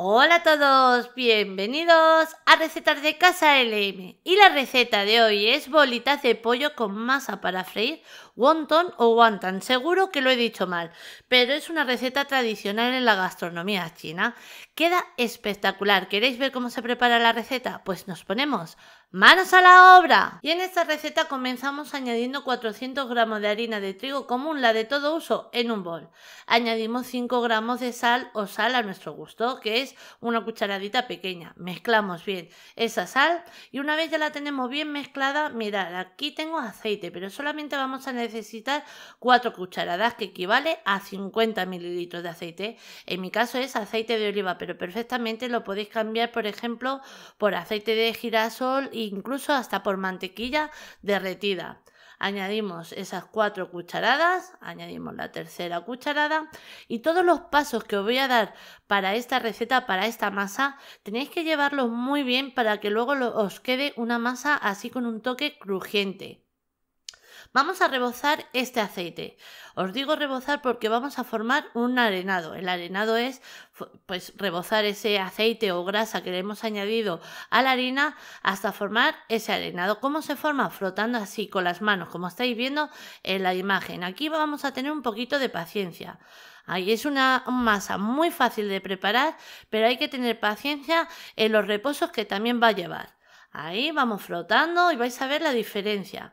Hola a todos, bienvenidos a Recetas de Casa LM. Y la receta de hoy es bolitas de pollo con masa para freír, wonton o wonton. Seguro que lo he dicho mal, pero es una receta tradicional en la gastronomía china. Queda espectacular. ¿Queréis ver cómo se prepara la receta? Pues nos ponemos ¡Manos a la obra! Y en esta receta comenzamos añadiendo 400 gramos de harina de trigo común, la de todo uso, en un bol. Añadimos 5 gramos de sal o sal a nuestro gusto, que es una cucharadita pequeña. Mezclamos bien esa sal y una vez ya la tenemos bien mezclada, mirad, aquí tengo aceite, pero solamente vamos a necesitar 4 cucharadas, que equivale a 50 mililitros de aceite. En mi caso es aceite de oliva, pero perfectamente lo podéis cambiar, por ejemplo, por aceite de girasol e incluso hasta por mantequilla derretida. Añadimos esas cuatro cucharadas, añadimos la tercera cucharada y todos los pasos que os voy a dar para esta receta, para esta masa, tenéis que llevarlos muy bien para que luego os quede una masa así con un toque crujiente. Vamos a rebozar este aceite. Os digo rebozar porque vamos a formar un arenado. El arenado es pues rebozar ese aceite o grasa que le hemos añadido a la harina hasta formar ese arenado. ¿Cómo se forma? Frotando así con las manos, como estáis viendo en la imagen. Aquí vamos a tener un poquito de paciencia. Ahí es una masa muy fácil de preparar, pero hay que tener paciencia en los reposos que también va a llevar. Ahí vamos frotando y vais a ver la diferencia.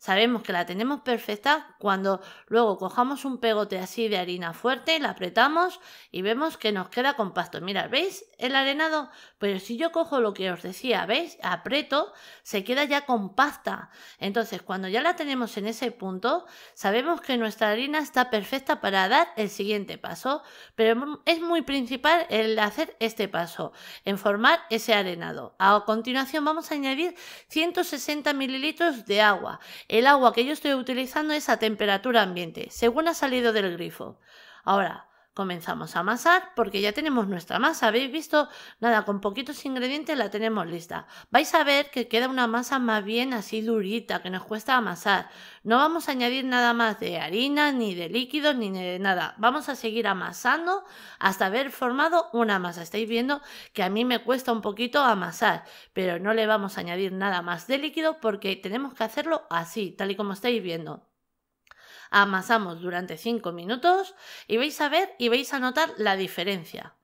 Sabemos que la tenemos perfecta cuando luego cojamos un pegote así de harina fuerte, la apretamos y vemos que nos queda compacto. Mira, ¿veis el arenado? Pero si yo cojo lo que os decía, ¿veis? Apreto, se queda ya compacta. Entonces, cuando ya la tenemos en ese punto, sabemos que nuestra harina está perfecta para dar el siguiente paso. Pero es muy principal el hacer este paso, en formar ese arenado. A continuación vamos a añadir 160 mililitros de agua el agua que yo estoy utilizando es a temperatura ambiente, según ha salido del grifo. Ahora, comenzamos a amasar porque ya tenemos nuestra masa. Habéis visto, nada, con poquitos ingredientes la tenemos lista. Vais a ver que queda una masa más bien así durita, que nos cuesta amasar. No vamos a añadir nada más de harina, ni de líquido, ni de nada. Vamos a seguir amasando hasta haber formado una masa. Estáis viendo que a mí me cuesta un poquito amasar, pero no le vamos a añadir nada más de líquido porque tenemos que hacerlo así, tal y como estáis viendo amasamos durante 5 minutos y vais a ver y vais a notar la diferencia.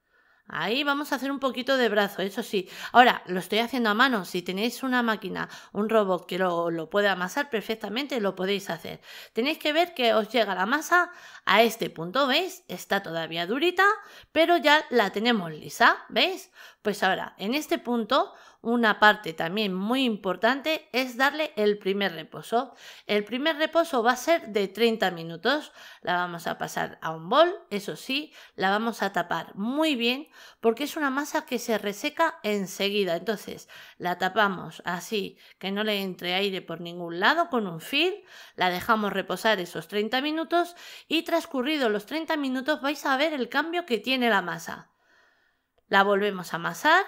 Ahí vamos a hacer un poquito de brazo, eso sí. Ahora, lo estoy haciendo a mano. Si tenéis una máquina, un robot que lo, lo pueda amasar perfectamente, lo podéis hacer. Tenéis que ver que os llega la masa a este punto, ¿veis? Está todavía durita, pero ya la tenemos lisa, ¿veis? Pues ahora, en este punto una parte también muy importante es darle el primer reposo. El primer reposo va a ser de 30 minutos. La vamos a pasar a un bol, eso sí, la vamos a tapar muy bien porque es una masa que se reseca enseguida. Entonces la tapamos así que no le entre aire por ningún lado con un fil, la dejamos reposar esos 30 minutos y transcurridos los 30 minutos vais a ver el cambio que tiene la masa. La volvemos a amasar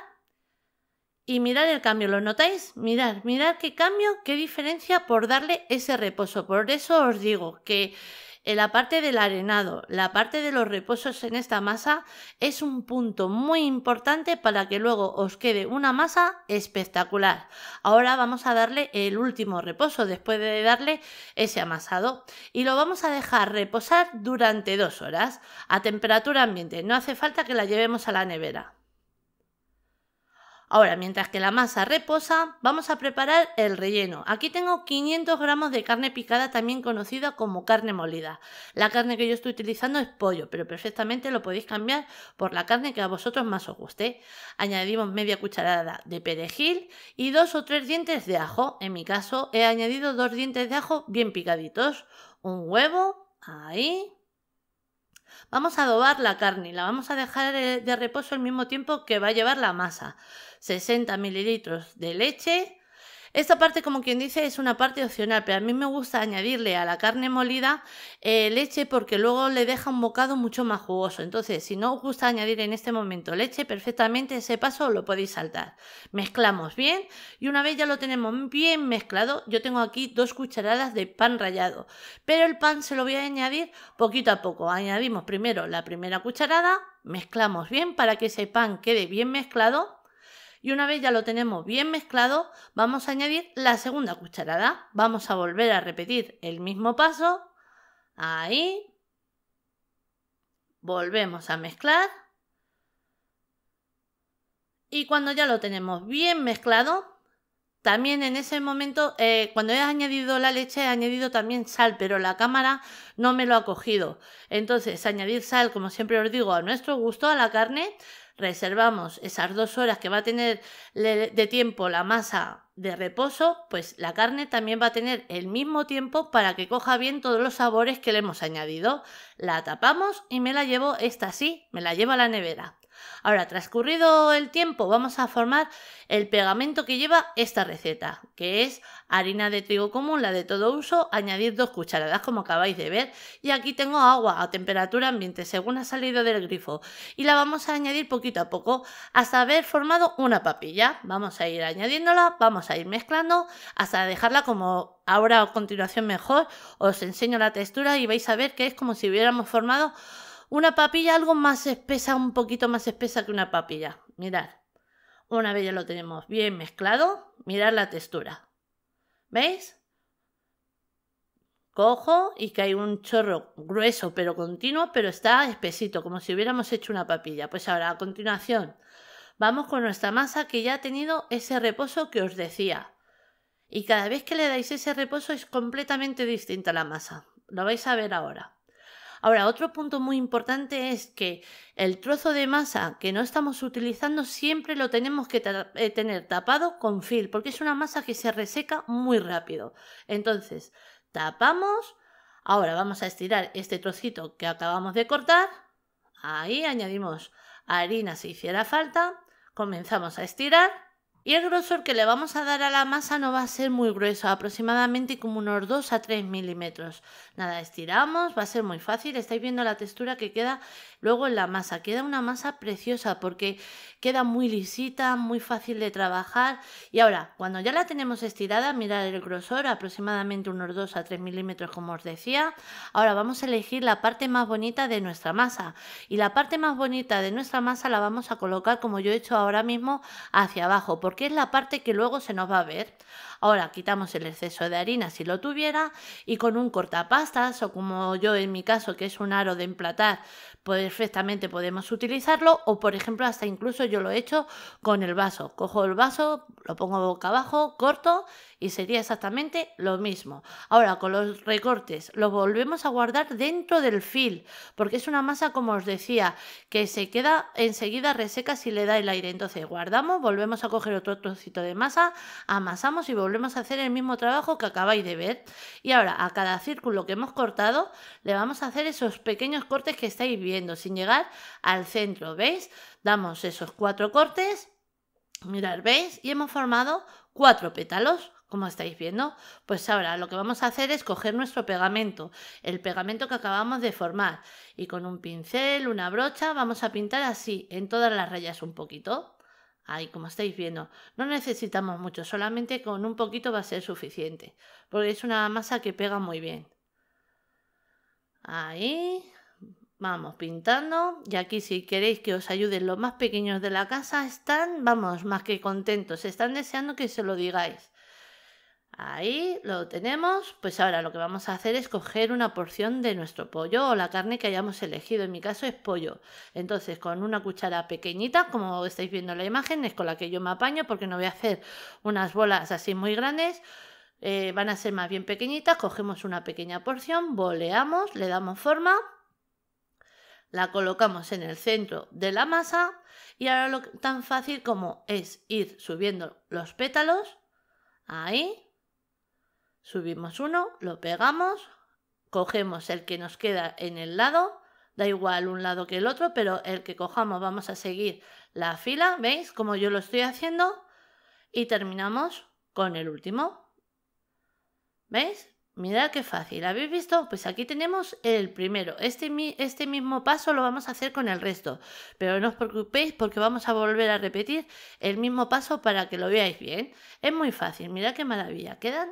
y mirad el cambio, ¿lo notáis? Mirad, mirad qué cambio, qué diferencia por darle ese reposo. Por eso os digo que eh, la parte del arenado, la parte de los reposos en esta masa es un punto muy importante para que luego os quede una masa espectacular. Ahora vamos a darle el último reposo después de darle ese amasado y lo vamos a dejar reposar durante dos horas a temperatura ambiente. No hace falta que la llevemos a la nevera. Ahora, mientras que la masa reposa, vamos a preparar el relleno. Aquí tengo 500 gramos de carne picada, también conocida como carne molida. La carne que yo estoy utilizando es pollo, pero perfectamente lo podéis cambiar por la carne que a vosotros más os guste. Añadimos media cucharada de perejil y dos o tres dientes de ajo. En mi caso, he añadido dos dientes de ajo bien picaditos. Un huevo, ahí, Vamos a adobar la carne, y la vamos a dejar eh, de reposo al mismo tiempo que va a llevar la masa. 60 mililitros de leche. Esta parte, como quien dice, es una parte opcional, pero a mí me gusta añadirle a la carne molida eh, leche porque luego le deja un bocado mucho más jugoso. Entonces, si no os gusta añadir en este momento leche, perfectamente ese paso lo podéis saltar. Mezclamos bien y una vez ya lo tenemos bien mezclado, yo tengo aquí dos cucharadas de pan rallado, pero el pan se lo voy a añadir poquito a poco. Añadimos primero la primera cucharada, mezclamos bien para que ese pan quede bien mezclado y una vez ya lo tenemos bien mezclado, vamos a añadir la segunda cucharada. Vamos a volver a repetir el mismo paso. Ahí. Volvemos a mezclar. Y cuando ya lo tenemos bien mezclado, también en ese momento, eh, cuando he añadido la leche, he añadido también sal, pero la cámara no me lo ha cogido. Entonces, añadir sal, como siempre os digo, a nuestro gusto, a la carne, reservamos esas dos horas que va a tener de tiempo la masa de reposo, pues la carne también va a tener el mismo tiempo para que coja bien todos los sabores que le hemos añadido. La tapamos y me la llevo esta sí, me la llevo a la nevera. Ahora, transcurrido el tiempo, vamos a formar el pegamento que lleva esta receta, que es harina de trigo común, la de todo uso, añadir dos cucharadas como acabáis de ver. Y aquí tengo agua a temperatura ambiente, según ha salido del grifo. Y la vamos a añadir poquito a poco hasta haber formado una papilla. Vamos a ir añadiéndola, vamos a ir mezclando hasta dejarla como ahora a continuación mejor. Os enseño la textura y vais a ver que es como si hubiéramos formado una papilla algo más espesa, un poquito más espesa que una papilla. Mirad. Una vez ya lo tenemos bien mezclado, mirad la textura. ¿Veis? Cojo y que hay un chorro grueso pero continuo, pero está espesito, como si hubiéramos hecho una papilla. Pues ahora, a continuación, vamos con nuestra masa que ya ha tenido ese reposo que os decía. Y cada vez que le dais ese reposo es completamente distinta la masa. Lo vais a ver ahora. Ahora, otro punto muy importante es que el trozo de masa que no estamos utilizando siempre lo tenemos que eh, tener tapado con film, porque es una masa que se reseca muy rápido. Entonces, tapamos. Ahora vamos a estirar este trocito que acabamos de cortar. Ahí añadimos harina si hiciera falta. Comenzamos a estirar y el grosor que le vamos a dar a la masa no va a ser muy grueso, aproximadamente como unos 2 a 3 milímetros. Nada, estiramos, va a ser muy fácil. Estáis viendo la textura que queda luego en la masa. Queda una masa preciosa porque queda muy lisita, muy fácil de trabajar. Y ahora, cuando ya la tenemos estirada, mirar el grosor, aproximadamente unos 2 a 3 milímetros como os decía. Ahora vamos a elegir la parte más bonita de nuestra masa. Y la parte más bonita de nuestra masa la vamos a colocar como yo he hecho ahora mismo hacia abajo. Porque que es la parte que luego se nos va a ver. Ahora quitamos el exceso de harina si lo tuviera y con un cortapastas o como yo en mi caso que es un aro de emplatar, perfectamente podemos utilizarlo o por ejemplo hasta incluso yo lo he hecho con el vaso. Cojo el vaso, lo pongo boca abajo, corto y sería exactamente lo mismo. Ahora con los recortes lo volvemos a guardar dentro del fil porque es una masa como os decía que se queda enseguida reseca si le da el aire. Entonces guardamos, volvemos a coger otro trocito de masa, amasamos y volvemos a hacer el mismo trabajo que acabáis de ver. Y ahora a cada círculo que hemos cortado le vamos a hacer esos pequeños cortes que estáis viendo sin llegar al centro, ¿veis? Damos esos cuatro cortes, mirar ¿veis? Y hemos formado cuatro pétalos como estáis viendo. Pues ahora lo que vamos a hacer es coger nuestro pegamento, el pegamento que acabamos de formar, y con un pincel, una brocha, vamos a pintar así, en todas las rayas un poquito. Ahí, como estáis viendo, no necesitamos mucho, solamente con un poquito va a ser suficiente, porque es una masa que pega muy bien. Ahí, Vamos pintando y aquí si queréis que os ayuden los más pequeños de la casa están, vamos, más que contentos, están deseando que se lo digáis. Ahí lo tenemos, pues ahora lo que vamos a hacer es coger una porción de nuestro pollo o la carne que hayamos elegido, en mi caso es pollo. Entonces con una cuchara pequeñita, como estáis viendo en la imagen, es con la que yo me apaño porque no voy a hacer unas bolas así muy grandes, eh, van a ser más bien pequeñitas, cogemos una pequeña porción, boleamos, le damos forma la colocamos en el centro de la masa y ahora lo tan fácil como es ir subiendo los pétalos, ahí, subimos uno, lo pegamos, cogemos el que nos queda en el lado, da igual un lado que el otro, pero el que cojamos vamos a seguir la fila, ¿veis? Como yo lo estoy haciendo y terminamos con el último. ¿Veis? Mirad qué fácil, ¿habéis visto? Pues aquí tenemos el primero. Este, este, mismo paso lo vamos a hacer con el resto, pero no os preocupéis porque vamos a volver a repetir el mismo paso para que lo veáis bien. Es muy fácil, mirad qué maravilla, quedan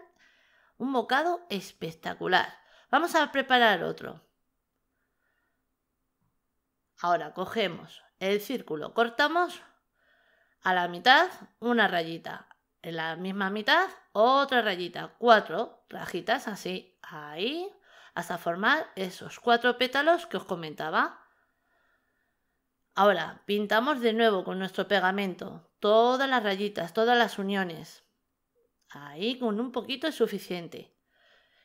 un bocado espectacular. Vamos a preparar otro. Ahora cogemos el círculo, cortamos a la mitad una rayita, en la misma mitad otra rayita, cuatro rajitas así, ahí, hasta formar esos cuatro pétalos que os comentaba. Ahora, pintamos de nuevo con nuestro pegamento todas las rayitas, todas las uniones. Ahí con un poquito es suficiente.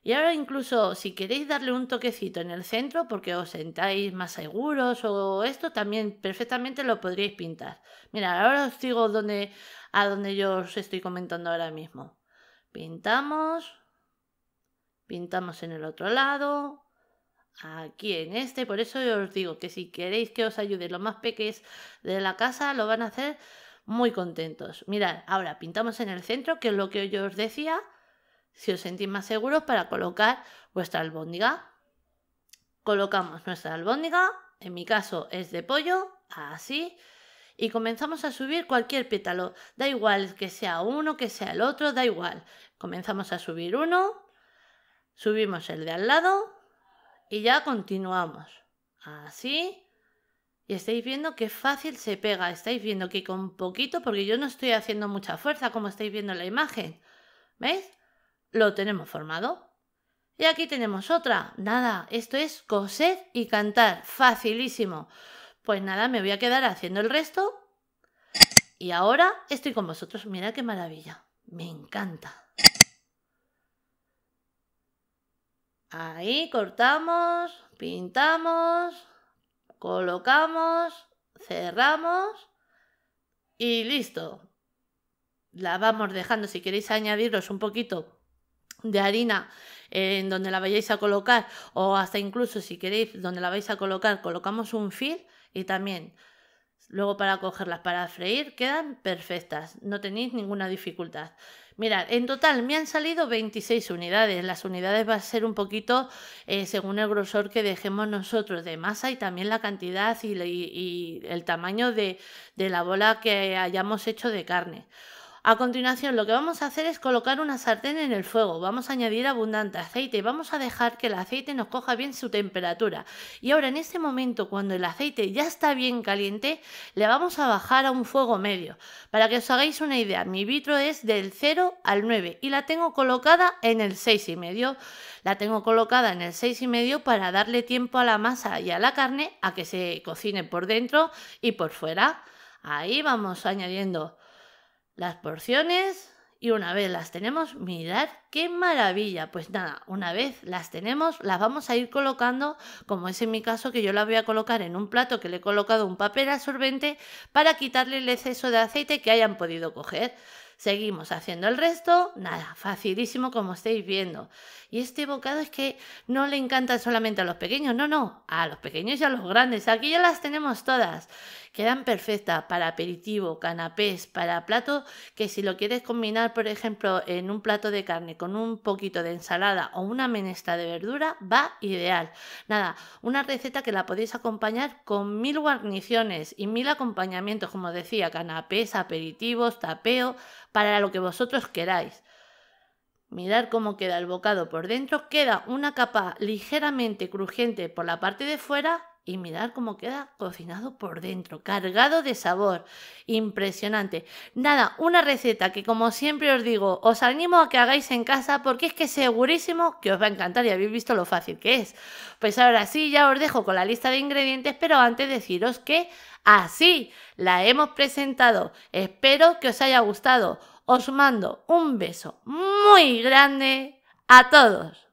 Y ahora incluso si queréis darle un toquecito en el centro porque os sentáis más seguros o esto, también perfectamente lo podríais pintar. Mira, ahora os digo a donde yo os estoy comentando ahora mismo pintamos, pintamos en el otro lado, aquí en este, por eso yo os digo que si queréis que os ayude los más pequeños de la casa, lo van a hacer muy contentos. Mirad, ahora pintamos en el centro, que es lo que yo os decía, si os sentís más seguros para colocar vuestra albóndiga. Colocamos nuestra albóndiga, en mi caso es de pollo, así, y comenzamos a subir cualquier pétalo. Da igual que sea uno, que sea el otro, da igual. Comenzamos a subir uno, subimos el de al lado y ya continuamos. Así. Y estáis viendo qué fácil se pega. Estáis viendo que con poquito, porque yo no estoy haciendo mucha fuerza, como estáis viendo en la imagen. ¿Veis? Lo tenemos formado. Y aquí tenemos otra. Nada, esto es coser y cantar. Facilísimo. Pues nada, me voy a quedar haciendo el resto. Y ahora estoy con vosotros. Mira qué maravilla. Me encanta. Ahí cortamos, pintamos, colocamos, cerramos y listo. La vamos dejando. Si queréis añadiros un poquito de harina en donde la vayáis a colocar o hasta incluso si queréis donde la vais a colocar colocamos un fil y también luego para cogerlas para freír quedan perfectas, no tenéis ninguna dificultad. Mirad, en total me han salido 26 unidades. Las unidades van a ser un poquito eh, según el grosor que dejemos nosotros de masa y también la cantidad y, el tamaño de la bola que hayamos hecho de carne. A continuación lo que vamos a hacer es colocar una sartén en el fuego, vamos a añadir abundante aceite y vamos a dejar que el aceite nos coja bien su temperatura. Y ahora en este momento cuando el aceite ya está bien caliente, le vamos a bajar a un fuego medio. Para que os hagáis una idea, mi vitro es del 0 al 9 y la tengo colocada en el 6 y medio. La tengo colocada en el 6 y medio para darle tiempo a la masa y a la carne a que se cocine por dentro y por fuera. Ahí vamos añadiendo las porciones y una vez las tenemos, mirad qué maravilla. Pues nada, una vez las tenemos, las vamos a ir colocando, como es en mi caso, que yo las voy a colocar en un plato que le he colocado un papel absorbente para quitarle el exceso de aceite que hayan podido coger. Seguimos haciendo el resto, nada, facilísimo como estáis viendo. Y este bocado es que no le encanta solamente a los pequeños, no, no, a los pequeños y a los grandes. Aquí ya las tenemos todas quedan perfectas para aperitivo, canapés, para plato. que si lo quieres combinar, por ejemplo, en un plato de carne con un poquito de ensalada o una menestra de verdura, va ideal. Nada, una receta que la podéis acompañar con mil guarniciones y mil acompañamientos, como decía, canapés, aperitivos, tapeo, para lo que vosotros queráis. Mirar cómo queda el bocado por dentro, queda una capa ligeramente crujiente por la parte de fuera y mirad cómo queda cocinado por dentro, cargado de sabor. Impresionante. Nada, una receta que como siempre os digo, os animo a que hagáis en casa porque es que segurísimo que os va a encantar y habéis visto lo fácil que es. Pues ahora sí, ya os dejo con la lista de ingredientes, pero antes deciros que así la hemos presentado. Espero que os haya gustado. Os mando un beso muy grande a todos.